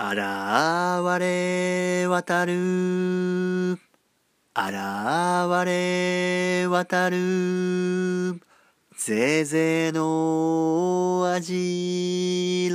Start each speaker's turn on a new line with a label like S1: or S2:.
S1: 現れ渡る現れ渡るぜいぜいの味